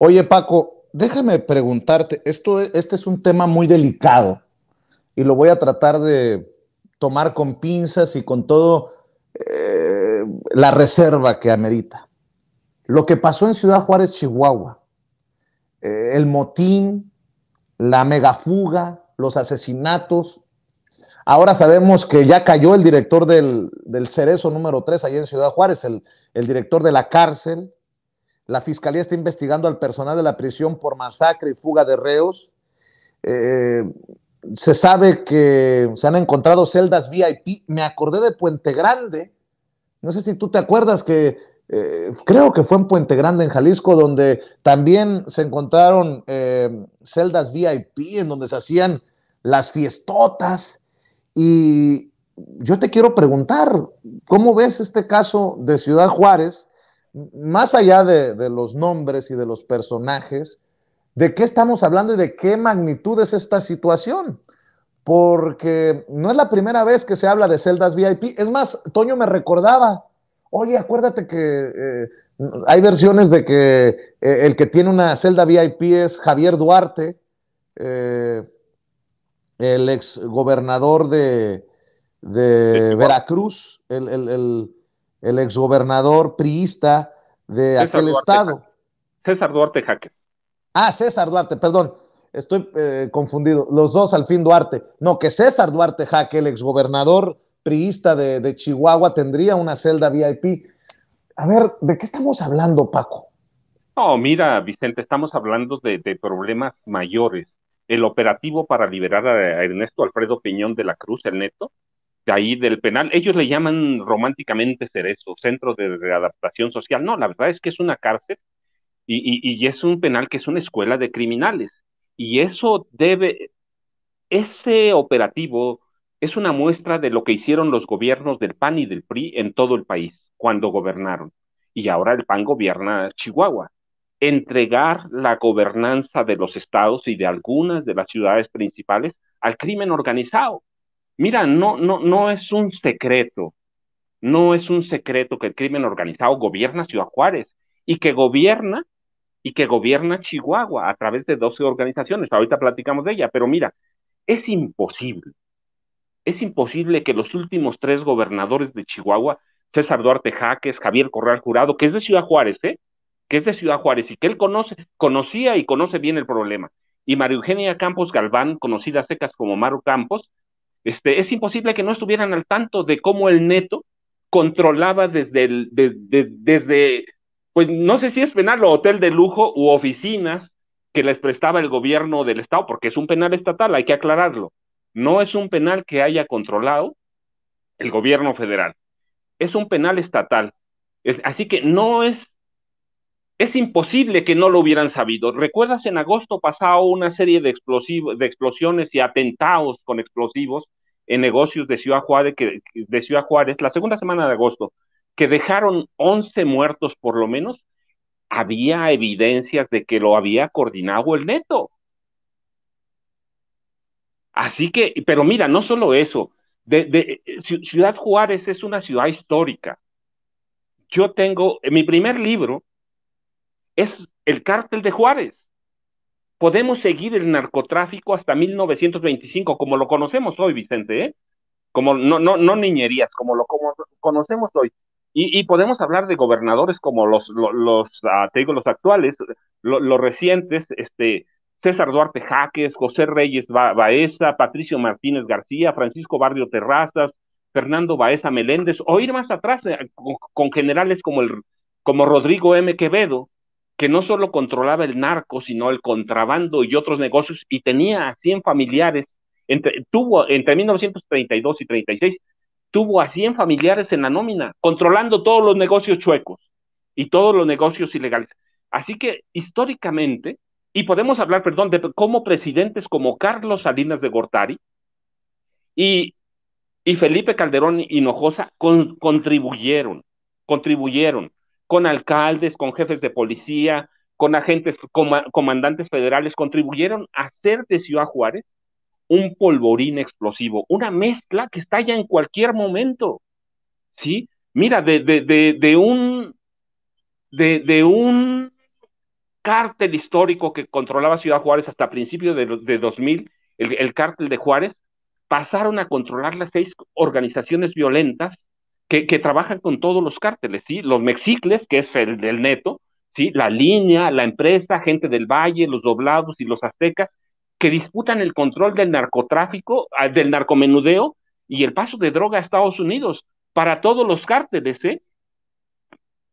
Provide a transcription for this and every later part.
Oye, Paco, déjame preguntarte, esto, e, este es un tema muy delicado y lo voy a tratar de tomar con pinzas y con todo eh, la reserva que amerita. Lo que pasó en Ciudad Juárez, Chihuahua, eh, el motín, la megafuga, los asesinatos. Ahora sabemos que ya cayó el director del, Cerezo número 3 allá en Ciudad Juárez, el, el director de la cárcel, la fiscalía está investigando al personal de la prisión por masacre y fuga de reos. Eh, se sabe que se han encontrado celdas VIP. Me acordé de Puente Grande. No sé si tú te acuerdas que eh, creo que fue en Puente Grande, en Jalisco, donde también se encontraron eh, celdas VIP en donde se hacían las fiestotas. Y yo te quiero preguntar, ¿cómo ves este caso de Ciudad Juárez? más allá de, los nombres y de los personajes, de qué estamos hablando y de qué magnitud es esta situación. Porque no es la primera vez que se habla de celdas VIP. Es más, Toño me recordaba, oye, acuérdate que eh, hay versiones de que eh, el que tiene una celda VIP es Javier Duarte, eh, el ex gobernador de, Veracruz, el, el el exgobernador priista de aquel estado. César Duarte Jaque. Ah, César Duarte, perdón, estoy eh, confundido. Los dos al fin Duarte. No, que César Duarte Jaque, el exgobernador priista de, de Chihuahua, tendría una celda VIP. A ver, ¿de qué estamos hablando, Paco? No, mira, Vicente, estamos hablando de, de problemas mayores. El operativo para liberar a Ernesto Alfredo Piñón de la Cruz, el neto, de ahí del penal. Ellos le llaman románticamente cerezo, centro de readaptación social. No, la verdad es que es una cárcel y, y es un penal que es una escuela de criminales. Y eso debe, ese operativo es una muestra de lo que hicieron los gobiernos del PAN y del PRI en todo el país cuando gobernaron. Y ahora el PAN gobierna Chihuahua. Entregar la gobernanza de los estados y de algunas de las ciudades principales al crimen organizado. Mira, no, no, no es un secreto, no es un secreto que el crimen organizado gobierna Ciudad Juárez y que gobierna y que gobierna Chihuahua a través de 12 organizaciones. Ahorita platicamos de ella, pero mira, es imposible, es imposible que los últimos tres gobernadores de Chihuahua, César Duarte Jaques, Javier Corral Jurado, que es de Ciudad Juárez, ¿eh? que es de Ciudad Juárez y que él conoce, conocía y conoce bien el problema, y María Eugenia Campos Galván, conocida secas como Maru Campos, este, es imposible que no estuvieran al tanto de cómo el neto controlaba desde, el, desde pues no sé si es penal o hotel de lujo u oficinas que les prestaba el gobierno del Estado, porque es un penal estatal, hay que aclararlo. No es un penal que haya controlado el gobierno federal, es un penal estatal. así que no es es imposible que no lo hubieran sabido. ¿Recuerdas en agosto pasado una serie de, de explosiones y atentados con explosivos en negocios de Ciudad, Juárez, de Ciudad Juárez, la segunda semana de agosto, que dejaron 11 muertos por lo menos? Había evidencias de que lo había coordinado el neto. Así que, pero mira, no solo eso, Ciudad Juárez es una ciudad histórica. Yo tengo, en mi primer libro, es el cártel de Juárez. Podemos seguir el narcotráfico hasta 1925, como lo conocemos hoy, Vicente, ¿eh? como no, no, no niñerías, como lo como conocemos hoy. Y, podemos hablar de gobernadores como los, los, ah, los actuales, los recientes, este, César Duarte Jaques, José Reyes Baeza, Patricio Martínez García, Francisco Barrio Terrazas, Fernando Baeza Meléndez, o ir más atrás eh, con, con, generales como, el, como Rodrigo M. Quevedo, que no solo controlaba el narco, sino el contrabando y otros negocios, y tenía a 100 familiares, entre, tuvo entre 1932 y 36, tuvo a 100 familiares en la nómina, controlando todos los negocios chuecos y todos los negocios ilegales. Así que históricamente, y podemos hablar, perdón, de cómo presidentes como Carlos Salinas de Gortari y, Felipe Calderón Hinojosa contribuyeron, contribuyeron con alcaldes, con jefes de policía, con agentes, comandantes federales, contribuyeron a hacer de Ciudad Juárez un polvorín explosivo, una mezcla que estalla en cualquier momento. ¿Sí? Mira, de, de, un de, un cártel histórico que controlaba Ciudad Juárez hasta principios de, 2000, el, el cártel de Juárez, pasaron a controlar las seis organizaciones violentas que, trabajan con todos los cárteles, ¿sí? Los mexicles, que es el del neto, ¿sí? La línea, la empresa, gente del valle, los doblados y los aztecas, que disputan el control del narcotráfico, ah, del narcomenudeo y el paso de droga a Estados Unidos para todos los cárteles, ¿eh?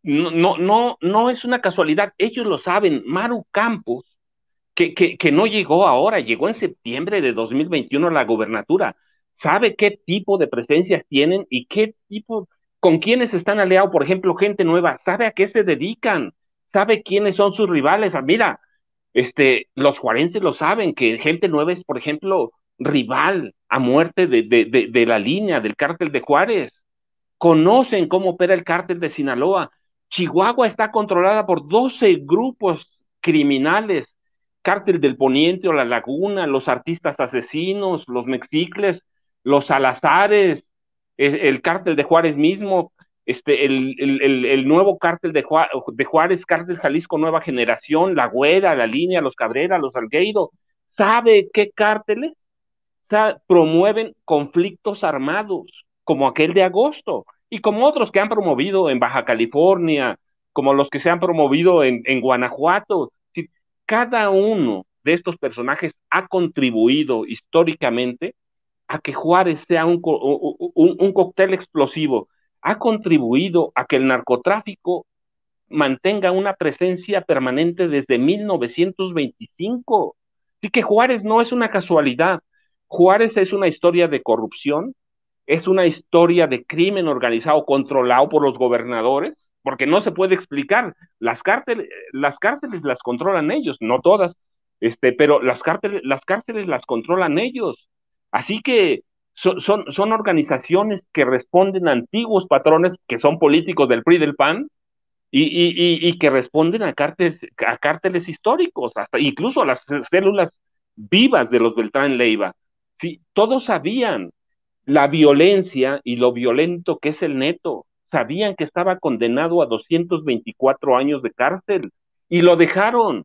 No, no, no, no es una casualidad, ellos lo saben. Maru Campos, que, que, que no llegó ahora, llegó en septiembre de 2021 a la gobernatura, sabe qué tipo de presencias tienen y qué tipo, con quiénes están aliados, por ejemplo, gente nueva, sabe a qué se dedican, sabe quiénes son sus rivales. Ah, mira, este, los juarenses lo saben, que gente nueva es, por ejemplo, rival a muerte de, de, de, de la línea del cártel de Juárez. Conocen cómo opera el cártel de Sinaloa. Chihuahua está controlada por 12 grupos criminales, cártel del Poniente o la Laguna, los artistas asesinos, los mexicles, los Salazares, el, cártel de Juárez mismo, este, el, el, nuevo cártel de Juárez, de, Juárez, cártel Jalisco Nueva Generación, la Güera, la Línea, los Cabrera, los Algueiro, ¿sabe qué cárteles promueven conflictos armados, como aquel de agosto, y como otros que han promovido en Baja California, como los que se han promovido en, en Guanajuato? cada uno de estos personajes ha contribuido históricamente a que Juárez sea un, un, un cóctel explosivo, ha contribuido a que el narcotráfico mantenga una presencia permanente desde 1925. Así que Juárez no es una casualidad. Juárez es una historia de corrupción, es una historia de crimen organizado controlado por los gobernadores, porque no se puede explicar. Las, cárceles las cárceles las controlan ellos, no todas, este, pero las, las cárceles las controlan ellos. Así que son, son, organizaciones que responden a antiguos patrones que son políticos del PRI del PAN y, que responden a, cárteles, a históricos, hasta incluso a las células vivas de los Beltrán Leiva. Sí, todos sabían la violencia y lo violento que es el neto. Sabían que estaba condenado a 224 años de cárcel y lo dejaron.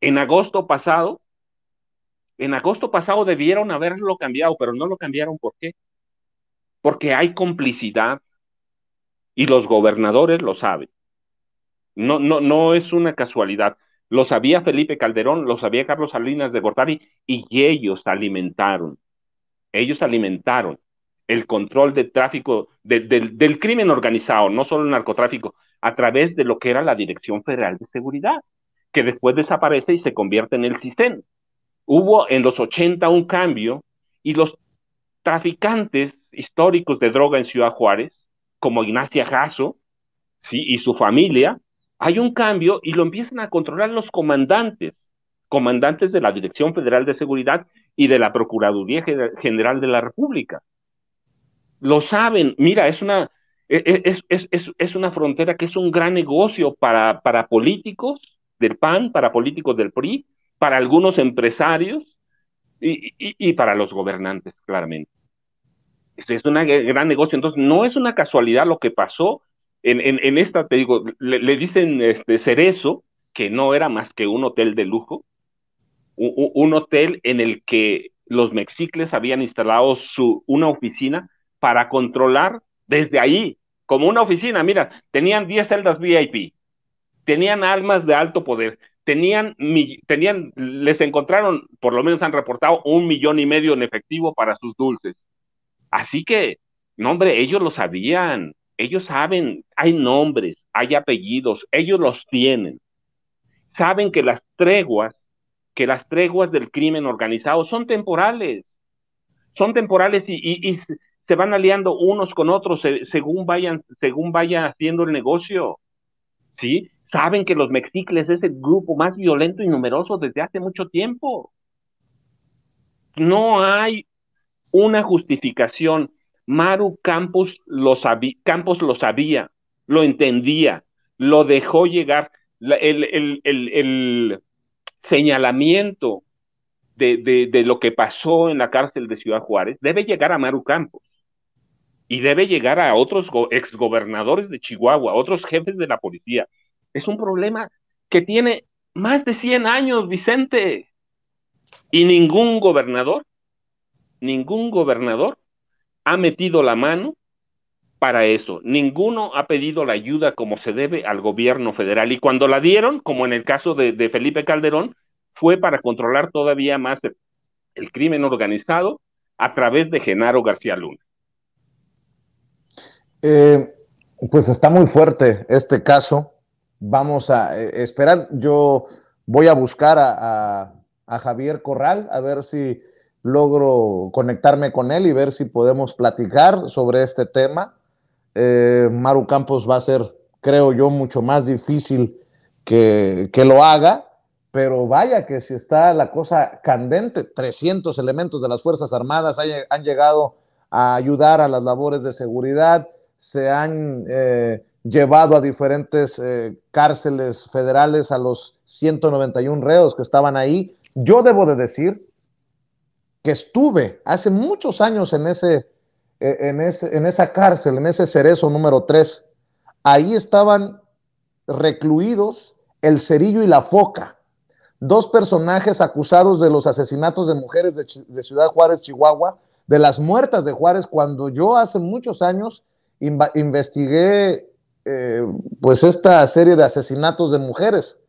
En agosto pasado, en agosto pasado debieron haberlo cambiado, pero no lo cambiaron. ¿Por qué? Porque hay complicidad y los gobernadores lo saben. No, no, no es una casualidad. Lo sabía Felipe Calderón, lo sabía Carlos Salinas de Gortari y ellos alimentaron. Ellos alimentaron el control de tráfico, del, del crimen organizado, no solo el narcotráfico, a través de lo que era la Dirección Federal de Seguridad, que después desaparece y se convierte en el sistema. Hubo en los 80 un cambio y los traficantes históricos de droga en Ciudad Juárez, como Ignacia Jasso ¿sí? y su familia, hay un cambio y lo empiezan a controlar los comandantes, comandantes de la Dirección Federal de Seguridad y de la Procuraduría General de la República. Lo saben, mira, es una, e, e, es una frontera que es un gran negocio para, para políticos del PAN, para políticos del PRI, para algunos empresarios y, para los gobernantes, claramente. Esto es un gran negocio, entonces no es una casualidad lo que pasó en, en, esta, te digo, le, dicen este, Cerezo, que no era más que un hotel de lujo, un, hotel en el que los mexicles habían instalado su, una oficina para controlar desde ahí, como una oficina, mira, tenían 10 celdas VIP, tenían almas de alto poder, tenían, tenían, les encontraron, por lo menos han reportado, un millón y medio en efectivo para sus dulces. Así que, no, hombre, ellos lo sabían, ellos saben, hay nombres, hay apellidos, ellos los tienen. Saben que las treguas, que las treguas del crimen organizado son temporales, son temporales y, se van aliando unos con otros según vayan, según vaya haciendo el negocio. ¿Sí? saben que los mexicles es el grupo más violento y numeroso desde hace mucho tiempo. No hay una justificación. Maru Campos lo, Campos lo sabía, lo entendía, lo dejó llegar. el, señalamiento de, de lo que pasó en la cárcel de Ciudad Juárez debe llegar a Maru Campos y debe llegar a otros exgobernadores de Chihuahua, otros jefes de la policía, es un problema que tiene más de 100 años, Vicente. Y ningún gobernador, ningún gobernador ha metido la mano para eso. Ninguno ha pedido la ayuda como se debe al gobierno federal. Y cuando la dieron, como en el caso de, Felipe Calderón, fue para controlar todavía más el, crimen organizado a través de Genaro García Luna. Eh, pues está muy fuerte este caso vamos a eh, esperar. Yo voy a buscar a, Javier Corral a ver si logro conectarme con él y ver si podemos platicar sobre este tema. Eh, Maru Campos va a ser, creo yo, mucho más difícil que, que lo haga, pero vaya que si está la cosa candente, 300 elementos de las Fuerzas Armadas han llegado a ayudar a las labores de seguridad, se han eh, llevado a diferentes eh, cárceles federales a los 191 reos que estaban ahí. Yo debo de decir que estuve hace muchos años en, ese, eh, en, esa cárcel, en ese cerezo número 3. Ahí estaban recluidos el cerillo y la foca, dos personajes acusados de los asesinatos de mujeres de Ciudad Juárez, Chihuahua, de las muertas de Juárez, cuando yo hace muchos años investigué eh, pues esta serie de asesinatos de mujeres.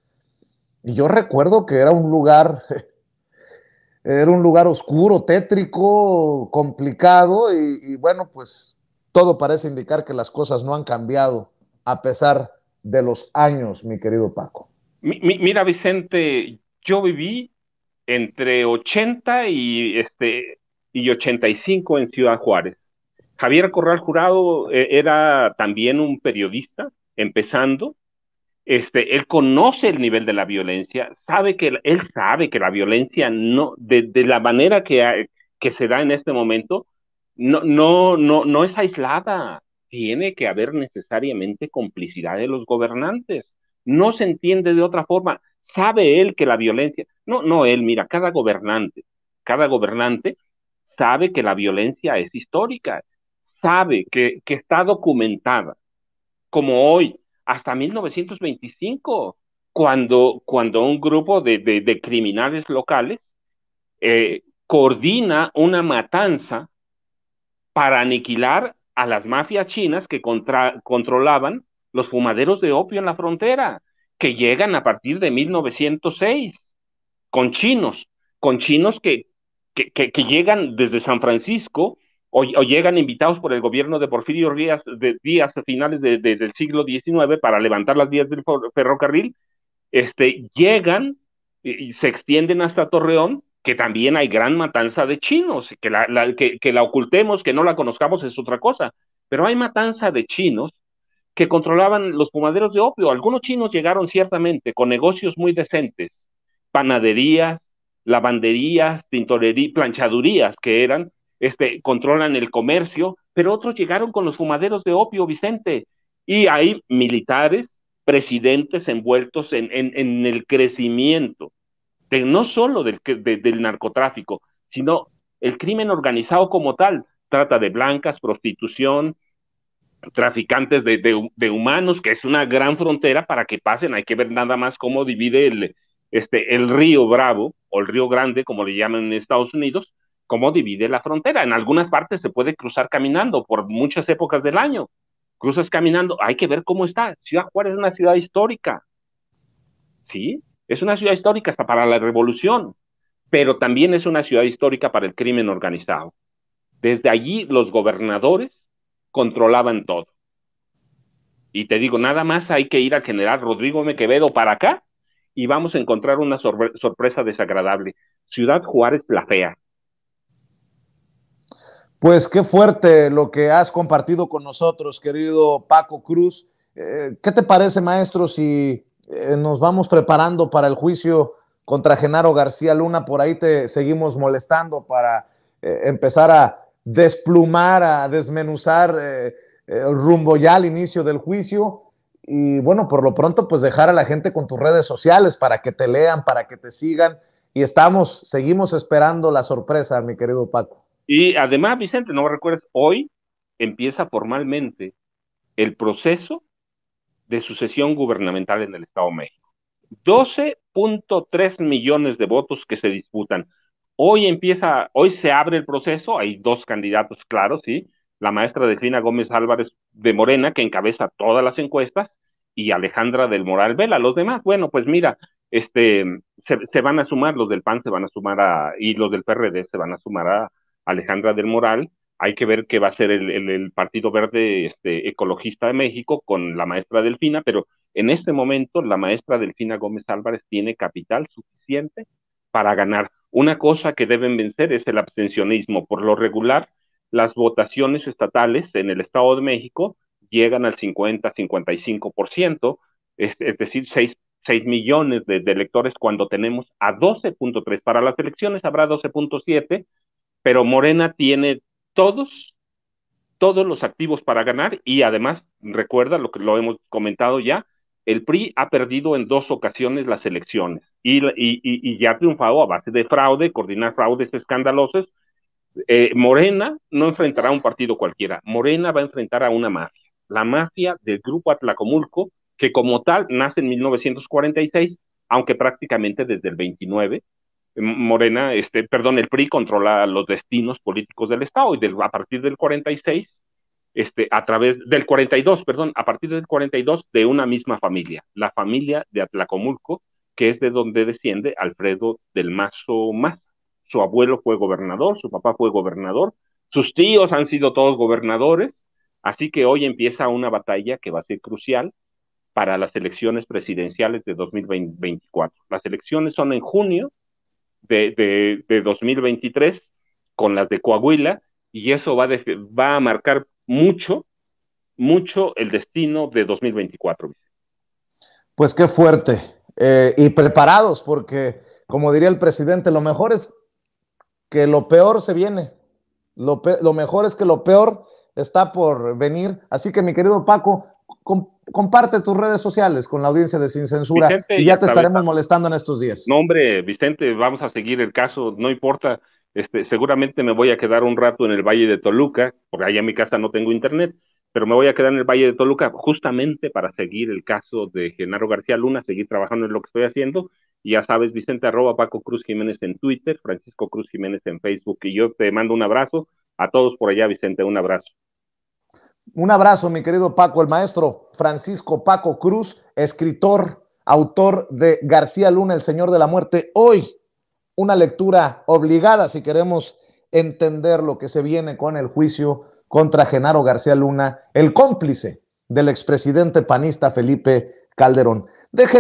Y yo recuerdo que era un lugar, era un lugar oscuro, tétrico, complicado y, bueno, pues todo parece indicar que las cosas no han cambiado a pesar de los años, mi querido Paco. mira, Vicente, yo viví entre 80 y, este, y 85 en Ciudad Juárez. Javier Corral Jurado eh, era también un periodista, empezando. Este, él conoce el nivel de la violencia, sabe que él sabe que la violencia no, de, la manera que, que se da en este momento, no, no, no, no es aislada. Tiene que haber necesariamente complicidad de los gobernantes. No se entiende de otra forma. Sabe él que la violencia, no, no él, mira, cada gobernante, cada gobernante sabe que la violencia es histórica sabe que, que está documentada, como hoy, hasta 1925, cuando, cuando un grupo de, de, criminales locales eh, coordina una matanza para aniquilar a las mafias chinas que contra, controlaban los fumaderos de opio en la frontera, que llegan a partir de 1906, con chinos, con chinos que, que, que llegan desde San Francisco o, llegan invitados por el gobierno de Porfirio Díaz, de, Díaz finales de, del siglo XIX para levantar las vías del ferrocarril, este, llegan y se extienden hasta Torreón, que también hay gran matanza de chinos, que la, que, que la ocultemos, que no la conozcamos es otra cosa, pero hay matanza de chinos que controlaban los fumaderos de opio. Algunos chinos llegaron ciertamente con negocios muy decentes, panaderías, lavanderías, tintorerías, planchadurías que eran, este, controlan el comercio, pero otros llegaron con los fumaderos de opio, Vicente, y hay militares, presidentes envueltos en, el crecimiento, no solo del, narcotráfico, sino el crimen organizado como tal, trata de blancas, prostitución, traficantes de, humanos, que es una gran frontera para que pasen. Hay que ver nada más cómo divide el este, río Bravo o el río Grande, como le llaman en Estados Unidos, cómo divide la frontera. En algunas partes se puede cruzar caminando por muchas épocas del año. Cruzas caminando, hay que ver cómo está. Ciudad Juárez es una ciudad histórica. ¿Sí? Es una ciudad histórica hasta para la revolución, pero también es una ciudad histórica para el crimen organizado. Desde allí los gobernadores controlaban todo. Y te digo, nada más hay que ir al general Rodrigo Mequevedo para acá y vamos a encontrar una sorpresa desagradable. Ciudad Juárez la fea. Pues qué fuerte lo que has compartido con nosotros, querido Paco Cruz. Eh, ¿Qué te parece, maestro, si eh, nos vamos preparando para el juicio contra Genaro García Luna? Por ahí te seguimos molestando para eh, empezar a desplumar, a desmenuzar rumbo ya al inicio del juicio. Y bueno, por lo pronto, pues dejar a la gente con tus redes sociales para que te lean, para que te sigan. Y estamos, seguimos esperando la sorpresa, mi querido Paco. Y además, Vicente, no recuerdes, hoy empieza formalmente el proceso de sucesión gubernamental en el Estado de México. 12.3 millones de votos que se disputan. Hoy empieza, hoy se abre el proceso, hay dos candidatos claros, ¿sí? La maestra Delfina Gómez Álvarez de Morena, que encabeza todas las encuestas, y Alejandra del Moral Vela. Los demás, bueno, pues mira, este, se, se van a sumar, los del PAN se van a sumar a, y los del PRD se van a sumar a, Alejandra del Moral, hay que ver qué va a ser el, Partido Verde este, Ecologista de México con la maestra Delfina, pero en este momento la maestra Delfina Gómez Álvarez tiene capital suficiente para ganar. Una cosa que deben vencer es el abstencionismo. Por lo regular, las votaciones estatales en el Estado de México llegan al 50-55%, es, es decir, 6, millones de, de electores cuando tenemos a 12.3. Para las elecciones habrá 12.7 pero Morena tiene todos, todos los activos para ganar y además, recuerda lo que lo hemos comentado ya, el PRI ha perdido en dos ocasiones las elecciones y, y, ya ha triunfado a base de fraude, coordinar fraudes escandalosos. Eh, Morena no enfrentará a un partido cualquiera, Morena va a enfrentar a una mafia, la mafia del grupo Atlacomulco, que como tal nace en 1946, aunque prácticamente desde el 29 Morena, este, perdón, el PRI controla los destinos políticos del Estado y a partir del 46, este, a través del 42, perdón, a partir del 42 de una misma familia, la familia de Atlacomulco, que es de donde desciende Alfredo del Mazo Más. Su abuelo fue gobernador, su papá fue gobernador, sus tíos han sido todos gobernadores, así que hoy empieza una batalla que va a ser crucial para las elecciones presidenciales de 2024. Las elecciones son en junio de, 2023 con las de Coahuila y eso va, va a marcar mucho, mucho el destino de 2024. Pues qué fuerte. Eh, y preparados, porque como diría el presidente, lo mejor es que lo peor se viene. lo mejor es que lo peor está por venir. Así que mi querido Paco, comparte tus redes sociales con la audiencia de Sin Censura y ya te estaremos molestando en estos días. No, hombre, Vicente, vamos a seguir el caso, no importa. Este, seguramente me voy a quedar un rato en el Valle de Toluca, porque allá en mi casa no tengo internet, pero me voy a quedar en el Valle de Toluca justamente para seguir el caso de Genaro García Luna, seguir trabajando en lo que estoy haciendo. Y ya sabes, Vicente arroba Paco Cruz Jiménez en Twitter, Francisco Cruz Jiménez en Facebook. Y yo te mando un abrazo a todos por allá, Vicente, un abrazo. Un abrazo, mi querido Paco, el maestro Francisco Paco Cruz, escritor, autor de García Luna, El Señor de la Muerte. Hoy, una lectura obligada si queremos entender lo que se viene con el juicio contra Genaro García Luna, el cómplice del expresidente panista Felipe Calderón. Déjenme.